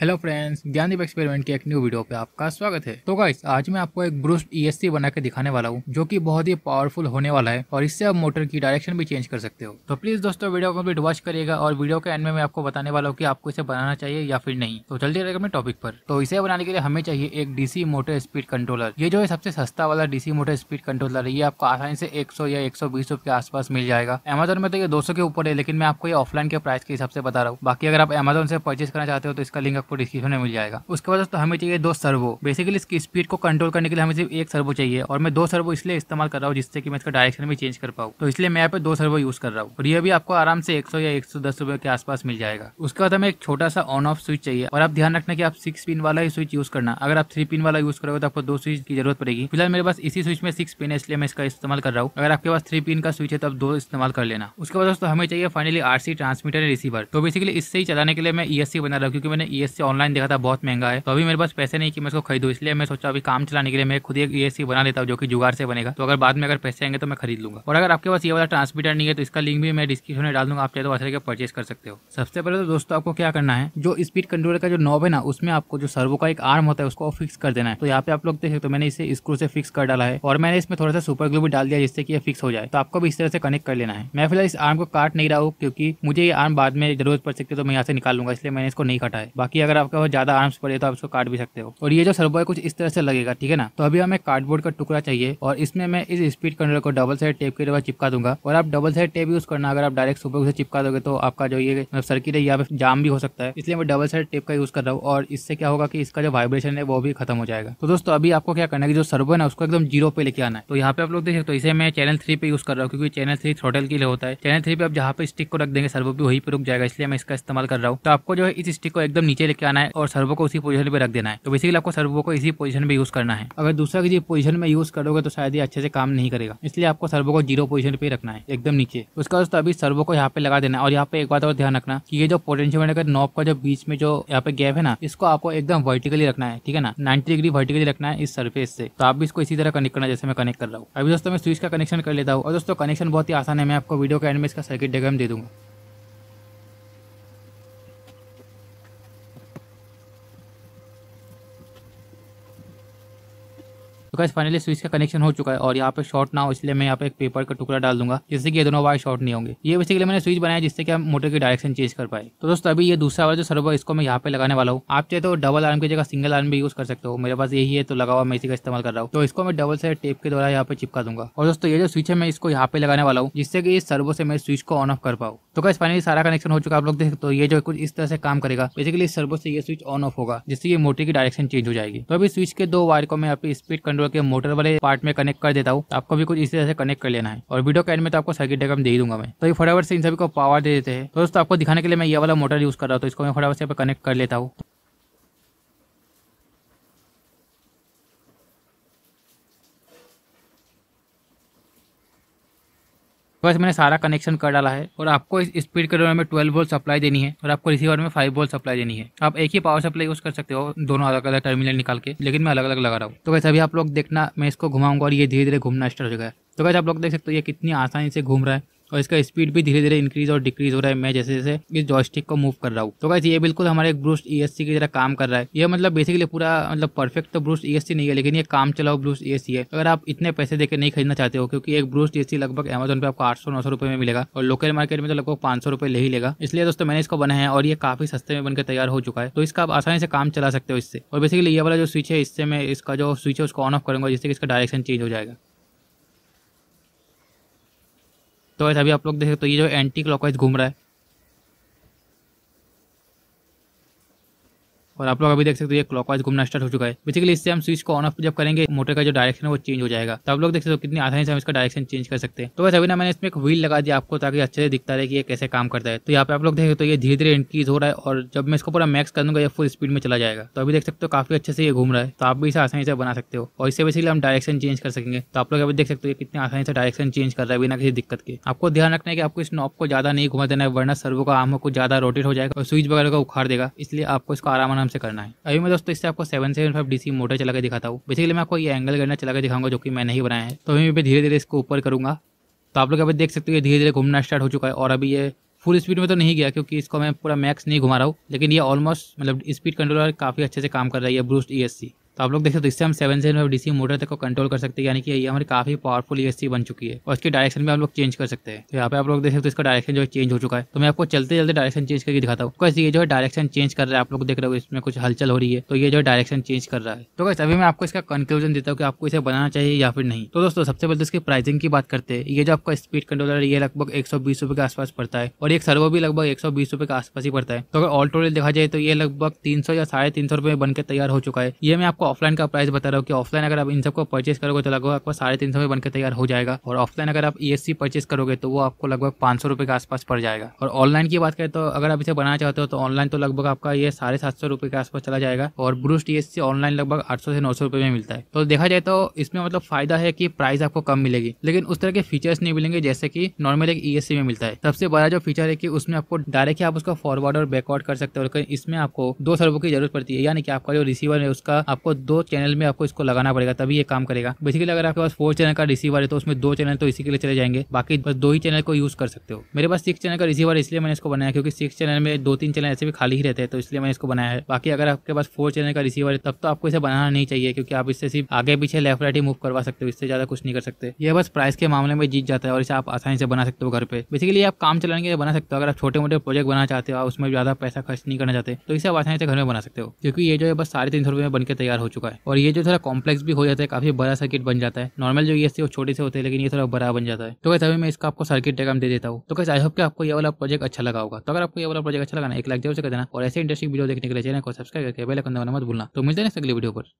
hello friends Gyandeep experiment के एक new video पे आपका स्वागत है तो गाइस आज मैं आपको एक ब्रूस्ट ईएससी e बना के दिखाने वाला हूँ जो कि बहुत ही पावरफुल होने वाला है और इससे आप मोटर की डायरेक्शन भी चेंज कर सकते हो तो प्लीज दोस्तों वीडियो कम्प्लीट वॉच करिएगा और वीडियो के एंड में मैं आपको बताने वाला हूँ की आपको इसे बनाना चाहिए या फिर नहीं तो जल्दी रहेगा अपने टॉपिक पर तो इसे बनाने के लिए हमें चाहिए एक डीसी मोटर स्पीड कंट्रोलर ये जो है सबसे सस्ता वाला डीसी मोटर स्पीड कंट्रोलर है ये आपको आसानी से एक या एक सौ के आसपास मिल जाएगा अमेजोन में तो ये दो के ऊपर है लेकिन मैं आपको ये ऑफलाइन के प्राइस के हिसाब से बता रहा हूँ बाकी अगर आप अमेजोन से परचेज करना चाहते हो तो इसका लिंक आपको डिस्क्रिप्शन में मिल जाएगा उसके बाद दोस्तों हमें चाहिए दो सर्वो बेसिकली इसकी स्पीड को कंट्रोल करने के लिए हमें सिर्फ एक सर्वो चाहिए और मैं दो सर्वो इसलिए इस्तेमाल कर रहा हूँ जिससे कि मैं इसका डायरेक्शन भी चेंज कर पाऊँ तो इसलिए मैं यहाँ पे दो सर्वो यूज कर रहा हूँ और ये भी आपको आराम से एक या एक रुपए के आसपास मिल जाएगा उसके बाद हमें एक छोटा सा ऑन ऑफ स्विच चाहिए और आप ध्यान रखना की आप सिक्स पिन वाला ही स्विच यूज करना अगर आप थ्री पिन वाला यूज करोगे तो आपको दो स्विच की जरूरत पड़ेगी फिलहाल मेरे पास इसी स्विच में सिक्स पिन है इसलिए मैं इसका इस्तेमाल कर रहा हूँ अगर आपके पास थ्री पिन का स्विच है तो आप दो इस्तेमाल कर लेना उसके बाद दोस्तों हमें चाहिए फाइनली आरसी ट्रांसमीटर रिसीवर तो बेसिकली इससे ही चलाने के लिए मैं ईएससी e बना रहा हूँ क्योंकि मैंने ई e से ऑनलाइन देखा था बहुत महंगा है तो अभी मेरे पास पैसे नहीं कि मैं इसको खरीदू इसलिए मैं सोचा अभी काम चलाने के लिए मैं खुद एक ए e बना लेता हूँ जो कि जुगाड़ से बनेगा तो अगर बाद में अगर पैसे आएंगे तो मैं खरीद लूंगा और अगर आपके पास ये वाला ट्रांसमीटर नहीं है तो इसका लिंक भी मैं डिस्क्रिप्शन में डाल दूंगा आप चाहे तो वैसे परचेस कर सकते हो सबसे पहले तो दोस्तों आपको क्या करना है जो स्पीड कंट्रोल का जो नॉब है ना उसमें आपको जो सर्वो का एक आर्म होता है उसको फिक्स कर देना है तो यहाँ पे आप लोग देख सकते हो मैंने इसे स्क्रू से फिक्स कर डाला है और मैंने इसमें थोड़ा सा सुपर ग्लू भी डाल दिया जिससे कि ये फिक्स हो जाए तो आपको भी इस तरह से कनेक्ट कर लेना है मैं फिलहाल इस आर्म को काट नहीं रहा हूँ क्योंकि मुझे ये आर्म बाद में जरूरत पड़ सकती है तो मैं यहाँ से निकाल इसलिए मैंने इसको नहीं काटा है बाकी अगर आपका वो ज़्यादा आर्म्स पड़े तो आप उसको काट भी सकते हो और ये जो सर्वो है कुछ इस तरह से लगेगा ठीक है ना तो अभी हमें कार्डबोर्ड का टुकड़ा चाहिए और इसमें मैं इस स्पीड कंट्रोल को डबल साइड टेप के द्वारा चिपका दूंगा और आप डबल साइड टेप यूज करना अगर आप डायरेक्ट सुपर से चिपका दोगे तो आपका जो ये सर्किट मतलब है यहाँ पे जाम भी हो सकता है इसलिए मैं डबल साइड टेप का यूज कर रहा हूँ और इससे क्या होगा कि इसका जो वाइब्रेशन है वो भी खत्म हो जाएगा तो दोस्तों अभी आपको क्या करना है जो सर्वो है ना उसको एकदम जीरो पे लेके आना है तो यहाँ पे आप लोग देख सकते हो इसे मैं चैनल थ्री पे यूज कर रहा हूँ क्योंकि चैनल थ्री थ्रोटल के लिए होता है चैनल थ्री पे आप जहाँ पे स्टिक को रख देंगे सर्वो भी वहीं पे रुक जाएगा इसलिए मैं इसका इस्तेमाल कर रहा हूँ तो आपको जो है इस स्टिक को एकदम नीचे लेके आना है और सर्वो को उसी पोजीशन पे रख देना है तो बेसिकली आपको सर्वो को इसी पोजीशन पे यूज करना है अगर दूसरा किसी पोजीशन में यूज करोगे तो शायद ये अच्छे से काम नहीं करेगा इसलिए आपको सर्वो को जीरो पोजीशन पे रखना है एकदम नीचे उसका दोस्तों अभी सर्वो को यहाँ पे लगा देना है और यहाँ पे एक बात और ध्यान रखना की ये जो पोटेंशियोमीटर नॉब का जो बीच में जो यहाँ पे गैप है ना इसको आपको एकदम वर्टिकली रखना है ठीक है ना नाइन्टी डिग्री वर्टिकली रखना है इस सर्फेस से तो आप भी इसको इसी तरह कनेक्ट करना जैसे मैं कनेक्ट कर रहा हूँ अभी दोस्तों मैं स्विच का कनेक्शन कर लेता हूँ और दोस्तों कनेक्शन बहुत ही आसान है मैं आपको वीडियो के एंड में इसका सर्किट डायग्राम दे दूंगा तो कैसे फाइनली स्विच का कनेक्शन हो चुका है और यहाँ पे शॉर्ट ना हो इसलिए मैं यहाँ पे एक पेपर का टुकड़ा डाल दूंगा जिससे कि ये दोनों वायर शॉर्ट नहीं होंगे ये बेसिकली मैंने स्विच बनाया जिससे कि हम मोटर की डायरेक्शन चेंज कर पाए तो दोस्तों अभी ये दूसरा वाला जो सर्वर इसको मैं यहाँ पे लगाने वाला हूँ आप चाहे तो डबल आर्म की जगह सिंगल आर्म भी यूज कर सकते हो मेरे पास यही है तो लगा हुआ मैं इसी का इस्तेमाल कर रहा हूँ तो इसको मैं डबल से टेप के द्वारा यहाँ पे चिपका दूंगा और दोस्तों ये जो स्विच है मैं इसको यहाँ पे लगाने वाला हूँ जिससे कि इस सर्वो से मैं स्विच को ऑन ऑफ कर पाऊँ तो कैसे फाइनली सारा कनेक्शन हो चुका आप लोग देख तो ये जो कुछ इस तरह से काम करेगा बेसिकली सर्वो से ये स्विच ऑन ऑफ होगा जिससे ये मोटर की डायरेक्शन चेंज हो जाएगी तो अभी स्विच के दो वायर को मैं यहाँ पे स्पीड हैंडवर्क के मोटर वाले पार्ट में कनेक्ट कर देता हूँ आपको भी कुछ इसी तरह से कनेक्ट कर लेना है और वीडियो के एंड में तो आपको सर्किट डायग्राम दे दूंगा मैं तो ये फटाफट से इन सभी को पावर दे देते हैं दोस्तों आपको दिखाने के लिए मैं ये वाला मोटर यूज कर रहा हूँ तो इसको मैं फटाफट से कनेक्ट कर लेता हूँ बस मैंने सारा कनेक्शन कर डाला है और आपको इस स्पीड कंट्रोलर में ट्वेल्व वोल्ट सप्लाई देनी है और आपको रिसीवर में फाइव वोल्ट सप्लाई देनी है आप एक ही पावर सप्लाई यूज कर सकते हो दोनों अलग अलग टर्मिनल निकाल के लेकिन मैं अलग अलग लगा रहा हूँ तो वैसे अभी आप लोग देखना मैं इसको घुमाऊंगा और ये धीरे धीरे घूमना स्टार्ट हो जाएगा तो वैसे आप लोग देख सकते हो ये कितनी आसानी से घूम रहा है और इसका स्पीड भी धीरे धीरे इंक्रीज और डिक्रीज हो रहा है मैं जैसे जैसे इस जॉयस्टिक को मूव कर रहा हूँ तो कैसे ये बिल्कुल हमारे ब्रूस्ट ई e की तरह काम कर रहा है ये मतलब बेसिकली पूरा मतलब परफेक्ट तो ब्रूस्ट ई e नहीं है लेकिन ये काम चलाओ ब्रूस्ट ई e है अगर आप इतने पैसे देकर नहीं खरीदना चाहते हो क्योंकि एक ब्रूस्ट ई लगभग अमेजोन पे आपको आठ सौ नौ सौ रुपये में मिलेगा और लोकल मार्केट में तो लगभग पाँच सौ रुपये ले ही लेगा इसलिए दोस्तों मैंने इसको बनाया है और ये काफी सस्ते में बनकर तैयार हो चुका है तो इसका आप आसानी से काम चला सकते हो इससे और बेसिकली ये वाला जो स्विच है इससे मैं इसका जो स्विच है उसको ऑन ऑफ करूंगा जिससे कि इसका डायरेक्शन चेंज हो जाएगा तो वैसे अभी आप लोग देख सकते हो तो ये जो एंटी क्लॉकवाइज घूम रहा है और आप लोग अभी देख सकते हो ये क्लॉकवाइज घूमना स्टार्ट हो चुका है बेसिकली इससे हम स्विच को ऑन ऑफ जब करेंगे मोटर का जो डायरेक्शन है वो चेंज हो जाएगा तो आप लोग देख सकते हो कितनी आसानी से हम इसका डायरेक्शन चेंज कर सकते हैं तो बस अभी ना मैंने इसमें एक व्हील लगा दिया आपको ताकि अच्छे से दिखता रहे कि ये कैसे काम करता है तो यहाँ पे आप लोग देख सकते हो ये धीरे धीरे इंक्रीज हो रहा है और जब मैं इसको पूरा मैक्स कर दूंगा ये फुल स्पीड में चला जाएगा तो अभी देख सकते हो काफी अच्छे से ये घूम रहा है तो आप भी इसे आसानी से बना सकते हो और इससे बेसिकली हम डायरेक्शन चेंज कर सकेंगे तो आप लोग अभी देख सकते हो कितनी आसानी से डायरेक्शन चेंज कर रहा है बिना किसी दिक्कत के आपको ध्यान रखना है कि आपको इस नॉप को ज्यादा नहीं घुमा देना है वरना सर्वो का आम को ज्यादा रोटेट हो जाएगा और स्विच वगैरह को उखाड़ देगा इसलिए आपको इसको आराम आराम आराम से करना है अभी मैं दोस्तों इससे आपको seven seven five DC motor चला के दिखाता हूँ बेसिकली मैं आपको ये एंगल करना चला के दिखाऊंगा जो कि मैंने ही बनाया है तो अभी मैं धीरे धीरे इसको ऊपर करूँगा तो आप लोग अभी देख सकते हो ये धीरे धीरे घूमना स्टार्ट हो चुका है और अभी ये फुल स्पीड में तो नहीं गया क्योंकि इसको मैं पूरा मैक्स नहीं घुमा रहा हूँ लेकिन ये ऑलमोस्ट मतलब स्पीड कंट्रोलर काफ़ी अच्छे से काम कर रही है ब्रूस्ट ई e तो आप लोग देख सकते हो इससे हम seven seven D DC motor तक को कंट्रोल कर सकते हैं यानी कि ये हमारी काफी पावरफुल यूएससी बन चुकी है और इसकी डायरेक्शन भी आप लोग चेंज कर सकते हैं तो यहाँ पे आप लोग देख सकते हो इसका डायरेक्शन जो है चेंज हो चुका है तो मैं आपको चलते चलते डायरेक्शन चेंज करके दिखाता हूँ कैसे ये जो है डायरेक्शन चेंज कर रहा है आप लोग देख रहे हो इसमें कुछ हलचल हो रही है तो ये जो डायरेक्शन चेंज कर रहा है तो कैसे अभी मैं आपको इसका कंक्लूजन देता हूँ कि आपको इसे बनाना चाहिए या फिर नहीं तो दोस्तों सबसे पहले तो इसकी प्राइसिंग की बात करते हैं ये जो आपका स्पीड कंट्रोलर है ये लगभग एक सौ बीस रुपए के आसपास पड़ता है और एक सर्वो भी लगभग एक सौ बीस रुपए के आसपास ही पड़ता है तो अगर ऑल टोटल देखा जाए तो ये लगभग तीन सौ या साढ़े तीन सौ बनकर तैयार हो चुका है ये मैं आपको ऑफलाइन का प्राइस बता रहा हूँ कि ऑफलाइन अगर आप इन सबको परचेस करोगे तो लगभग आपको साढ़े तीन सौ में बनकर तैयार हो जाएगा और ऑफलाइन अगर आप ई एस सी परचेस करोगे तो वो आपको लगभग पाँच सौ रुपये के आसपास पड़ जाएगा और ऑनलाइन की बात करें तो अगर आप इसे बनाना चाहते हो तो ऑनलाइन तो लगभग आपका ये साढ़े सात सौ रुपये के आसपास चला जाएगा और ब्रूस्ट ई एस सी ऑनलाइन लगभग आठ सौ से नौ सौ रुपये में मिलता है तो देखा जाए तो इसमें मतलब फायदा है कि प्राइस आपको कम मिलेगी लेकिन उस तरह के फीचर्स नहीं मिलेंगे जैसे कि नॉर्मल एक ई e में मिलता है सबसे बड़ा जो फीचर है कि उसमें आपको डायरेक्ट आप उसका फॉरवर्ड और बैकवर्ड कर सकते हो लेकिन इसमें आपको दो सर्वो की जरूरत पड़ती है यानी कि आपका जो रिसीवर है उसका आपको दो चैनल में आपको इसको लगाना पड़ेगा तभी ये काम करेगा बेसिकली अगर आपके पास फोर चैनल का रिसीवर है तो उसमें दो चैनल तो इसी के लिए चले जाएंगे बाकी बस दो ही चैनल को यूज कर सकते हो मेरे पास सिक्स चैनल का रिसीवर इसलिए मैंने इसको बनाया क्योंकि सिक्स चैनल में दो तीन चैनल ऐसे भी खाली ही रहते हैं तो इसलिए मैंने इसको बनाया है बाकी अगर आपके पास फोर चैनल का रिसीवर है तब तो आपको इसे बनाना नहीं चाहिए क्योंकि आप इससे सिर्फ आगे पीछे लेफ्ट राइट ही मूव करवा सकते हो इससे ज्यादा कुछ नहीं कर सकते यह बस प्राइस के मामले में जीत जाता है और इसे आप आसानी से बना सकते हो घर पे बेसिकली आप काम चलाने के लिए बना सकते हो अगर आप छोटे मोटे प्रोजेक्ट बना चाहते हो उसमें ज्यादा पैसा खर्च नहीं करना चाहते तो इसे आप आसानी से घर में बना सकते हो क्योंकि ये जो है बस साढ़े तीन सौ रुपये में बनकर तैयार हो चुका है और ये जो थोड़ा कॉम्प्लेक्स भी हो जाता है काफी बड़ा सर्किट बन जाता है नॉर्मल जो ये वो छोटे से होते हैं लेकिन ये थोड़ा बड़ा बन जाता है तो कैसे अभी मैं इसका आपको सर्किट डायग्राम दे देता हूँ तो कैसे आई होप कि आपको ये वाला प्रोजेक्ट अच्छा लगा होगा तो अगर आपको ये वाला प्रोजेक्ट अच्छा लगा एक लाइक जरूर से कर देना और ऐसे इंटरेस्टिंग वीडियो देखने के लिए चैनल को सब्सक्राइब करके बेल आइकन दबाना मत भूलना तो मिलते हैं अगले वीडियो पर